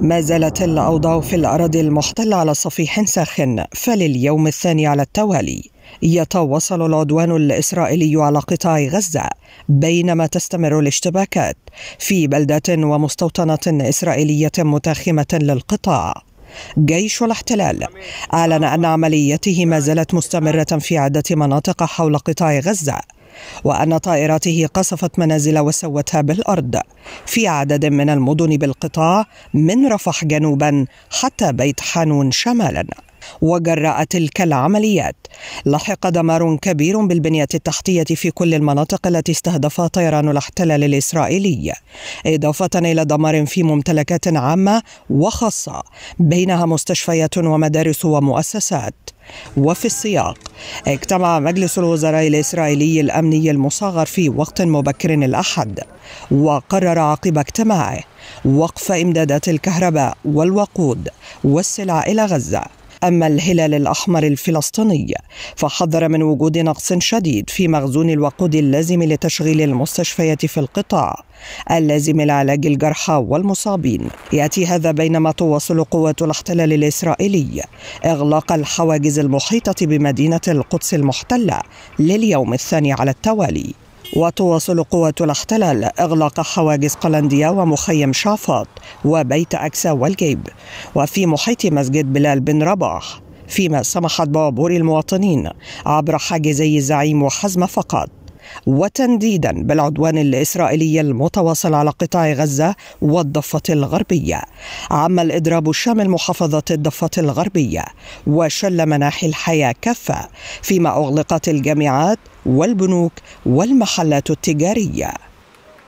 ما زالت الأوضاع في الأراضي المحتلة على صفيح ساخن فلليوم الثاني على التوالي يتواصل العدوان الإسرائيلي على قطاع غزة بينما تستمر الاشتباكات في بلدات ومستوطنة إسرائيلية متاخمة للقطاع جيش الاحتلال أعلن أن عملياته ما زالت مستمرة في عدة مناطق حول قطاع غزة وأن طائراته قصفت منازل وسوتها بالأرض في عدد من المدن بالقطاع من رفح جنوبا حتى بيت حانون شمالا وجراء تلك العمليات لحق دمار كبير بالبنية التحتية في كل المناطق التي استهدفها طيران الاحتلال الإسرائيلي إضافة إلى دمار في ممتلكات عامة وخاصة بينها مستشفيات ومدارس ومؤسسات وفي السياق اجتمع مجلس الوزراء الإسرائيلي الأمني المصغر في وقت مبكر الأحد وقرر عقب اجتماعه وقف إمدادات الكهرباء والوقود والسلع إلى غزة أما الهلال الأحمر الفلسطيني فحذر من وجود نقص شديد في مخزون الوقود اللازم لتشغيل المستشفيات في القطاع اللازم لعلاج الجرحى والمصابين يأتي هذا بينما تواصل قوات الاحتلال الإسرائيلي إغلاق الحواجز المحيطة بمدينة القدس المحتلة لليوم الثاني على التوالي وتواصل قوة الاحتلال إغلاق حواجز قلندية ومخيم شعفاط وبيت أكسا والجيب وفي محيط مسجد بلال بن رباح فيما سمحت بعبور المواطنين عبر حاجزي الزعيم وحزم فقط وتنديدا بالعدوان الاسرائيلي المتواصل على قطاع غزه والضفه الغربيه. عم الاضراب شامل محافظه الضفه الغربيه وشل مناحي الحياه كافه، فيما اغلقت الجامعات والبنوك والمحلات التجاريه